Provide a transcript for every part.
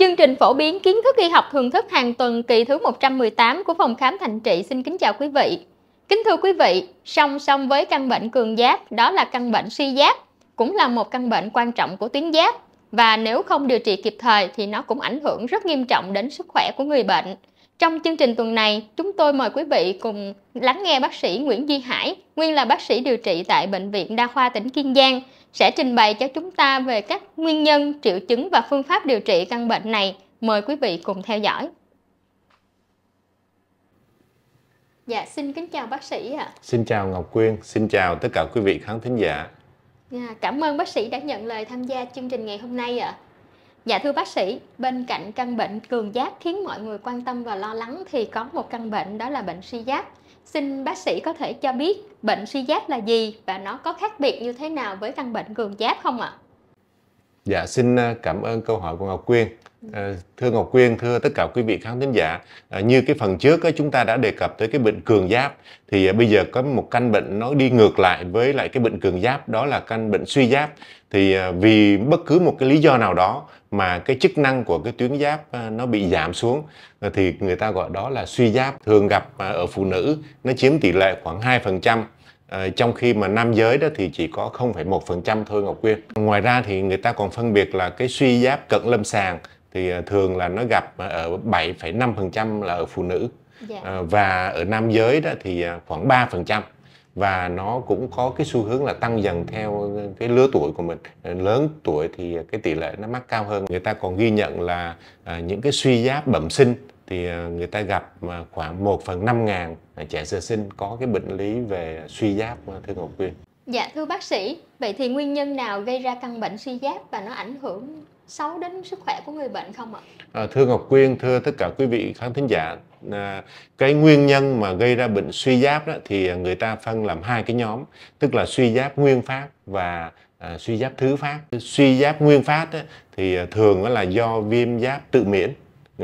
Chương trình phổ biến kiến thức y học thường thức hàng tuần kỳ thứ 118 của phòng khám Thành Trị xin kính chào quý vị. Kính thưa quý vị, song song với căn bệnh cường giáp đó là căn bệnh suy giáp, cũng là một căn bệnh quan trọng của tuyến giáp và nếu không điều trị kịp thời thì nó cũng ảnh hưởng rất nghiêm trọng đến sức khỏe của người bệnh. Trong chương trình tuần này, chúng tôi mời quý vị cùng lắng nghe bác sĩ Nguyễn Duy Hải, nguyên là bác sĩ điều trị tại Bệnh viện Đa khoa tỉnh Kiên Giang, sẽ trình bày cho chúng ta về các nguyên nhân, triệu chứng và phương pháp điều trị căn bệnh này. Mời quý vị cùng theo dõi. Dạ, xin kính chào bác sĩ ạ. Xin chào Ngọc Quyên, xin chào tất cả quý vị khán thính giả. À, cảm ơn bác sĩ đã nhận lời tham gia chương trình ngày hôm nay ạ. Dạ thưa bác sĩ, bên cạnh căn bệnh cường giáp khiến mọi người quan tâm và lo lắng thì có một căn bệnh đó là bệnh suy giáp. Xin bác sĩ có thể cho biết bệnh suy giáp là gì và nó có khác biệt như thế nào với căn bệnh cường giáp không ạ? Dạ xin à, cảm ơn câu hỏi của Ngọc Quyên. À, thưa Ngọc Quyên, thưa tất cả quý vị khán thính giả, à, như cái phần trước chúng ta đã đề cập tới cái bệnh cường giáp, thì bây giờ có một căn bệnh nó đi ngược lại với lại cái bệnh cường giáp, đó là căn bệnh suy giáp. Thì vì bất cứ một cái lý do nào đó mà cái chức năng của cái tuyến giáp ờ, nó bị giảm xuống ờ, thì người ta gọi đó là suy giáp thường gặp ờ, ở phụ nữ nó chiếm tỷ lệ khoảng 2% trong khi mà nam giới đó thì chỉ có 0,1% thôi Ngọc Quyên. Ngoài ra thì người ta còn phân biệt là cái suy giáp cận lâm sàng thì thường là nó gặp ở 7,5% là ở phụ nữ dạ. và ở nam giới đó thì khoảng 3% và nó cũng có cái xu hướng là tăng dần theo cái lứa tuổi của mình lớn tuổi thì cái tỷ lệ nó mắc cao hơn người ta còn ghi nhận là à, những cái suy giáp bẩm sinh thì à, người ta gặp à, khoảng 1 phần 5 ngàn trẻ sơ sinh có cái bệnh lý về suy giáp thưa Ngọc Quyên. Dạ thưa bác sĩ, vậy thì nguyên nhân nào gây ra căn bệnh suy giáp và nó ảnh hưởng xấu đến sức khỏe của người bệnh không ạ? À, thưa Ngọc Quyên, thưa tất cả quý vị khán thính giả, à, cái nguyên nhân mà gây ra bệnh suy giáp đó thì người ta phân làm hai cái nhóm, tức là suy giáp nguyên phát và à, suy giáp thứ phát. Suy giáp nguyên phát đó, thì à, thường là do viêm giáp tự miễn,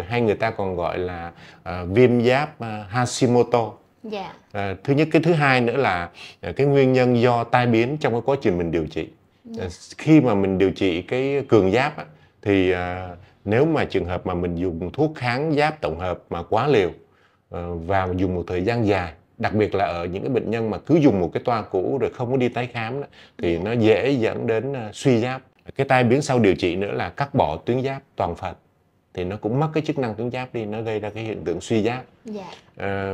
hay người ta còn gọi là à, viêm giáp à, Hashimoto. Dạ. À, thứ nhất cái thứ hai nữa là à, cái nguyên nhân do tai biến trong cái quá trình mình điều trị dạ. à, khi mà mình điều trị cái cường giáp á, thì à, nếu mà trường hợp mà mình dùng thuốc kháng giáp tổng hợp mà quá liều à, và dùng một thời gian dài đặc biệt là ở những cái bệnh nhân mà cứ dùng một cái toa cũ rồi không có đi tái khám đó, thì nó dễ dẫn đến à, suy giáp cái tai biến sau điều trị nữa là cắt bỏ tuyến giáp toàn phần thì nó cũng mất cái chức năng tuyến giáp đi nó gây ra cái hiện tượng suy giáp dạ. à,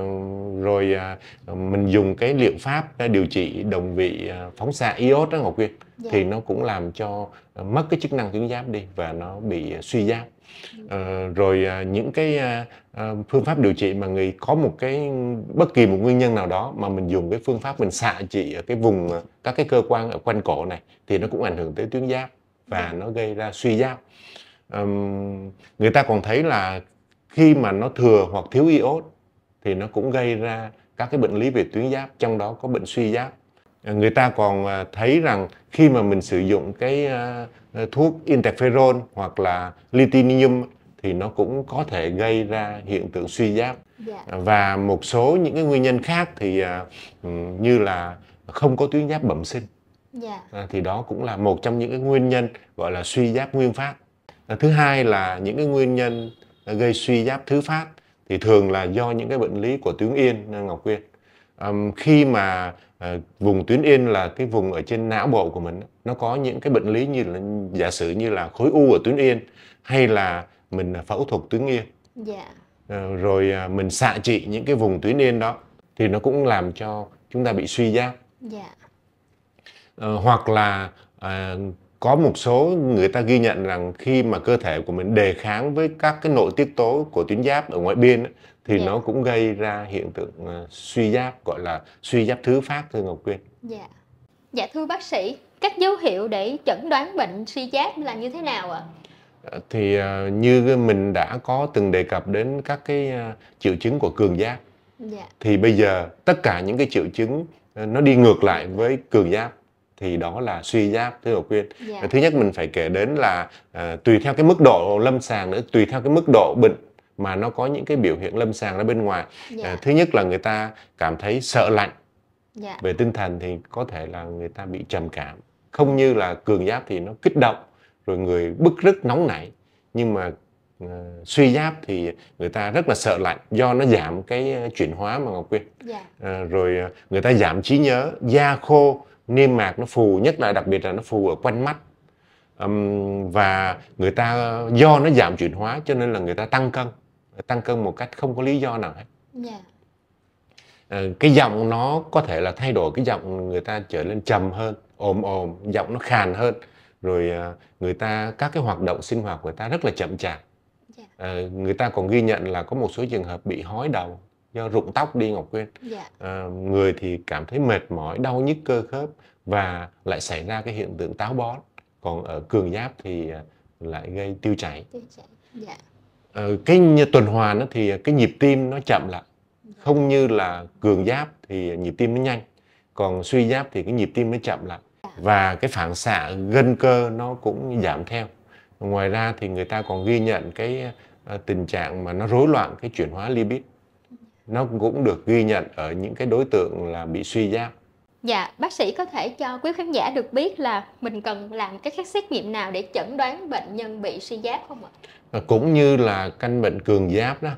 rồi à, mình dùng cái liệu pháp để điều trị đồng vị à, phóng xạ iốt đó ngọc quyên dạ. thì nó cũng làm cho à, mất cái chức năng tuyến giáp đi và nó bị à, suy giáp à, rồi à, những cái à, à, phương pháp điều trị mà người có một cái bất kỳ một nguyên nhân nào đó mà mình dùng cái phương pháp mình xạ trị ở cái vùng à, các cái cơ quan ở quanh cổ này thì nó cũng ảnh hưởng tới tuyến giáp và dạ. nó gây ra suy giáp um, người ta còn thấy là khi mà nó thừa hoặc thiếu iốt thì nó cũng gây ra các cái bệnh lý về tuyến giáp trong đó có bệnh suy giáp à, người ta còn à, thấy rằng khi mà mình sử dụng cái à, thuốc interferon hoặc là litinium thì nó cũng có thể gây ra hiện tượng suy giáp yeah. Dạ. và một số những cái nguyên nhân khác thì như là không có tuyến giáp bẩm sinh yeah. Dạ. thì đó cũng là một trong những cái nguyên nhân gọi là suy giáp nguyên phát Ờ, thứ hai là những cái nguyên nhân ờ, gây suy giáp thứ phát thì thường là do những cái bệnh lý của tuyến yên ờ, ngọc quyên um, khi mà uh, vùng tuyến yên là cái vùng ở trên não bộ của mình nó có những cái bệnh lý như là giả sử như là khối u ở tuyến yên hay là mình phẫu thuật tuyến yên yeah. Dạ. uh, rồi uh, mình xạ trị những cái vùng tuyến yên đó thì nó cũng làm cho chúng ta bị suy giáp yeah. Dạ. uh, hoặc là uh, có một số người ta ghi nhận rằng khi mà cơ thể của mình đề kháng với các cái nội tiết tố của tuyến giáp ở ngoại biên ấy, thì yeah. Dạ. nó cũng gây ra hiện tượng ờ, suy giáp gọi là suy giáp thứ phát thưa Ngọc Quyên. Dạ. Yeah. Dạ thưa bác sĩ, các dấu hiệu để chẩn đoán bệnh suy giáp là như thế nào ạ? À? Thì ờ, như mình đã có từng đề cập đến các cái triệu chứng của cường giáp. Yeah. Dạ. Thì bây giờ tất cả những cái triệu chứng nó đi ngược lại với cường giáp thì đó là suy giáp thưa ngọc Quyên. Yeah. Dạ. Thứ nhất mình phải kể đến là à, tùy theo cái mức độ lâm sàng nữa, tùy theo cái mức độ bệnh mà nó có những cái biểu hiện lâm sàng ở bên ngoài. Yeah. Dạ. À, thứ nhất là người ta cảm thấy sợ lạnh. Yeah. Dạ. Về tinh thần thì có thể là người ta bị trầm cảm, không như là cường giáp thì nó kích động, rồi người bức rứt nóng nảy. Nhưng mà uh, suy giáp thì người ta rất là sợ lạnh do nó giảm cái à, chuyển hóa mà Ngọc Quyên. Yeah. À, rồi à, người ta giảm trí nhớ, da khô niêm mạc nó phù nhất là đặc biệt là nó phù ở quanh mắt um, và người ta do nó giảm chuyển hóa cho nên là người ta tăng cân tăng cân một cách không có lý do nào hết yeah. Dạ. uh, ờ, cái giọng nó có thể là thay đổi cái giọng người ta trở nên trầm hơn ồm ồm giọng nó khàn hơn rồi uh, người ta các cái hoạt động sinh hoạt của người ta rất là chậm chạp yeah. Dạ. uh, ờ, người ta còn ghi nhận là có một số trường hợp bị hói đầu do rụng tóc đi ngọc quyên dạ. à, người thì cảm thấy mệt mỏi đau nhức cơ khớp và lại xảy ra cái hiện tượng táo bón còn ở cường giáp thì à, lại gây tiêu chảy, tiêu chảy. Dạ. À, cái tuần hoàn đó thì cái nhịp tim nó chậm lại dạ. không như là cường giáp thì nhịp tim nó nhanh còn suy giáp thì cái nhịp tim nó chậm lại dạ. và cái phản xạ gân cơ nó cũng giảm theo ngoài ra thì người ta còn ghi nhận cái à, tình trạng mà nó rối loạn cái chuyển hóa lipid nó cũng được ghi nhận ở những cái đối tượng là bị suy giáp. Dạ, bác sĩ có thể cho quý khán giả được biết là mình cần làm các các xét nghiệm nào để chẩn đoán bệnh nhân bị suy giáp không ạ? À, cũng như là căn bệnh cường giáp đó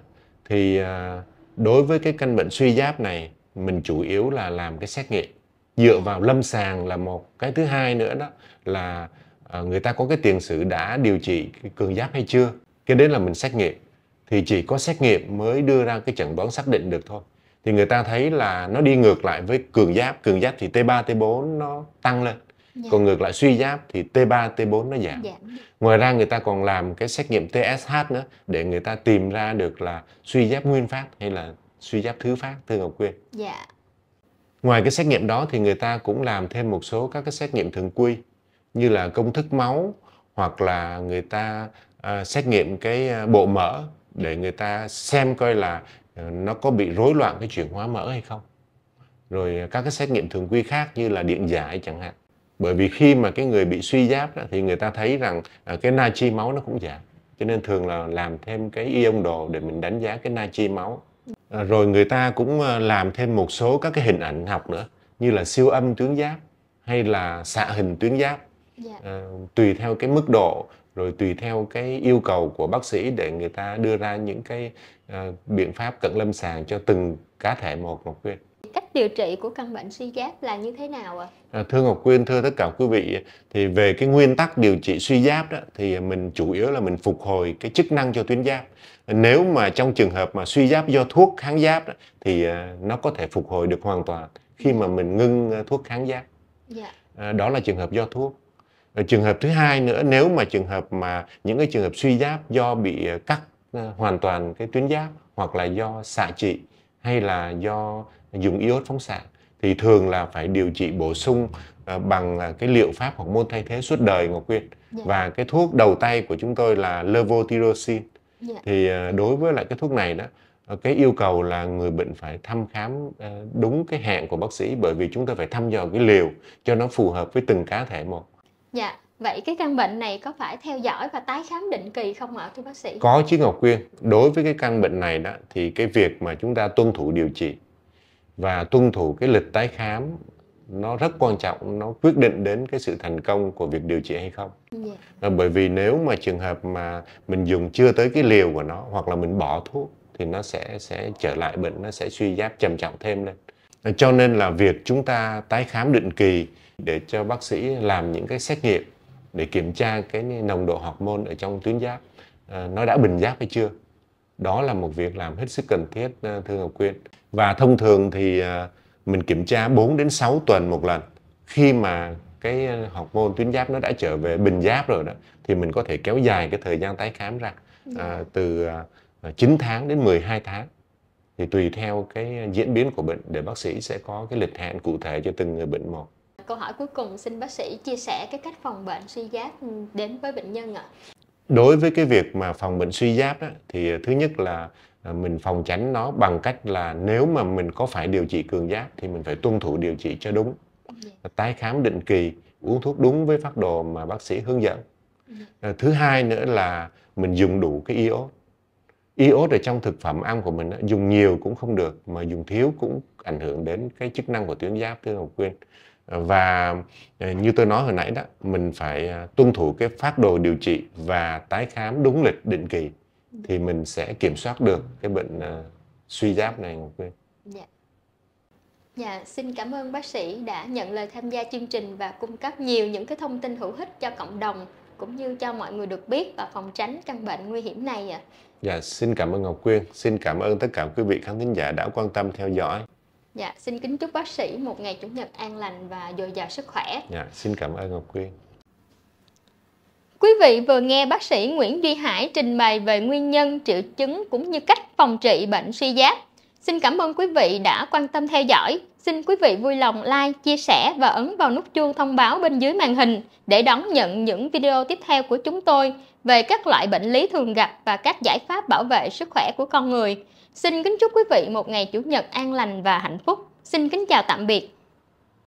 thì à, đối với cái căn bệnh suy giáp này mình chủ yếu là làm cái xét nghiệm dựa vào lâm sàng là một cái thứ hai nữa đó là à, người ta có cái tiền sử đã điều trị cường giáp hay chưa cái đến là mình xét nghiệm thì chỉ có xét nghiệm mới đưa ra cái chẩn đoán xác định được thôi thì người ta thấy là nó đi ngược lại với cường giáp cường giáp thì T3 T4 nó tăng lên dạ. còn ngược lại suy giáp thì T3 T4 nó giảm dạ. ngoài ra người ta còn làm cái xét nghiệm TSH nữa để người ta tìm ra được là suy giáp nguyên phát hay là suy giáp thứ phát thưa Ngọc Quyên dạ. ngoài cái xét nghiệm đó thì người ta cũng làm thêm một số các cái xét nghiệm thường quy như là công thức máu hoặc là người ta à, xét nghiệm cái à, bộ mỡ để người ta xem coi là ờ, nó có bị rối loạn cái chuyển hóa mỡ hay không rồi các cái xét nghiệm thường quy khác như là điện giải chẳng hạn bởi vì khi mà cái người bị suy giáp đó, thì người ta thấy rằng à, cái natri máu nó cũng giảm cho nên thường là làm thêm cái ion đồ để mình đánh giá cái natri máu à, rồi người ta cũng ờ, làm thêm một số các cái hình ảnh học nữa như là siêu âm tuyến giáp hay là xạ hình tuyến giáp yeah. Dạ. à, ờ, tùy theo cái mức độ rồi tùy theo cái yêu cầu của bác sĩ để người ta đưa ra những cái uh, biện pháp cận lâm sàng cho từng cá thể một Ngọc Quyên. Cách điều trị của căn bệnh suy giáp là như thế nào ạ? À? thưa Ngọc Quyên, thưa tất cả quý vị, thì về cái nguyên tắc điều trị suy giáp đó thì mình chủ yếu là mình phục hồi cái chức năng cho tuyến giáp. Nếu mà trong trường hợp mà suy giáp do thuốc kháng giáp đó, thì à, nó có thể phục hồi được hoàn toàn khi mà mình ngưng à, thuốc kháng giáp. Dạ. À, đó là trường hợp do thuốc trường hợp thứ hai nữa nếu mà trường hợp mà những cái trường hợp suy giáp do bị ờ, cắt ờ, hoàn toàn cái tuyến giáp hoặc là do xạ trị hay là do dùng iốt phóng xạ thì thường là phải điều trị bổ sung ờ, bằng cái liệu pháp hoặc môn thay thế suốt đời Ngọc Quyên yeah. Dạ. và cái thuốc đầu tay của chúng tôi là levotiroxin yeah. Dạ. thì đối với lại cái thuốc này đó cái yêu cầu là người bệnh phải thăm khám đúng cái hẹn của bác sĩ bởi vì chúng ta phải thăm dò cái liều cho nó phù hợp với từng cá thể một Dạ, vậy cái căn bệnh này có phải theo dõi và tái khám định kỳ không ạ thưa bác sĩ? Có chứ Ngọc Quyên. Đối với cái căn bệnh này đó thì cái việc mà chúng ta tuân thủ điều trị và tuân thủ cái lịch tái khám nó rất quan trọng, nó quyết định đến cái sự thành công của việc điều trị hay không. Yeah. Dạ. bởi vì nếu mà trường hợp mà mình dùng chưa tới cái liều của nó hoặc là mình bỏ thuốc thì nó sẽ sẽ trở lại bệnh nó sẽ suy giáp trầm trọng thêm lên cho nên là việc chúng ta tái khám định kỳ để cho bác sĩ làm những cái xét nghiệm để kiểm tra cái nồng độ hormone ở trong tuyến giáp à, nó đã bình giáp hay chưa đó là một việc làm hết sức cần thiết à, thưa Ngọc Quyên và thông thường thì à, mình kiểm tra 4 đến 6 tuần một lần khi mà cái hormone tuyến giáp nó đã trở về bình giáp rồi đó thì mình có thể kéo dài cái thời gian tái khám ra ừ. à, từ 9 tháng đến 12 tháng thì tùy theo cái diễn biến của bệnh để bác sĩ sẽ có cái lịch hẹn cụ thể cho từng người bệnh một. Câu hỏi cuối cùng xin bác sĩ chia sẻ cái cách phòng bệnh suy giáp đến với bệnh nhân ạ. Đối với cái việc mà phòng bệnh suy giáp á, thì thứ nhất là à, mình phòng tránh nó bằng cách là nếu mà mình có phải điều trị cường giáp thì mình phải tuân thủ điều trị cho đúng. Dạ. Tái khám định kỳ, uống thuốc đúng với phác đồ mà bác sĩ hướng dẫn. Dạ. À, thứ hai nữa là mình dùng đủ cái iốt iốt ở trong thực phẩm ăn của mình đó, dùng nhiều cũng không được mà dùng thiếu cũng ảnh hưởng đến cái chức năng của tuyến giáp thưa ông Quyên và ờ, như tôi nói hồi nãy đó mình phải ờ, tuân thủ cái phát đồ điều trị và tái khám đúng lịch định kỳ thì ừ. mình sẽ kiểm soát được cái bệnh ờ, suy giáp này Ngọc Quyên. Dạ. Dạ, xin cảm ơn bác sĩ đã nhận lời tham gia chương trình và cung cấp nhiều những cái thông tin hữu ích cho cộng đồng cũng như cho mọi người được biết và phòng tránh căn bệnh nguy hiểm này ạ. À. Dạ, xin cảm ơn Ngọc Quyên, xin cảm ơn tất cả quý vị khán thính giả đã quan tâm theo dõi. Dạ, xin kính chúc bác sĩ một ngày chủ nhật an lành và dồi dào sức khỏe. Dạ, xin cảm ơn Ngọc Quyên. Quý vị vừa nghe bác sĩ Nguyễn Duy Hải trình bày về nguyên nhân, triệu chứng cũng như cách phòng trị bệnh suy giáp. Xin cảm ơn quý vị đã quan tâm theo dõi. Xin quý vị vui lòng like, chia sẻ và ấn vào nút chuông thông báo bên dưới màn hình để đón nhận những video tiếp theo của chúng tôi về các loại bệnh lý thường gặp và các giải pháp bảo vệ sức khỏe của con người. Xin kính chúc quý vị một ngày Chủ nhật an lành và hạnh phúc. Xin kính chào tạm biệt.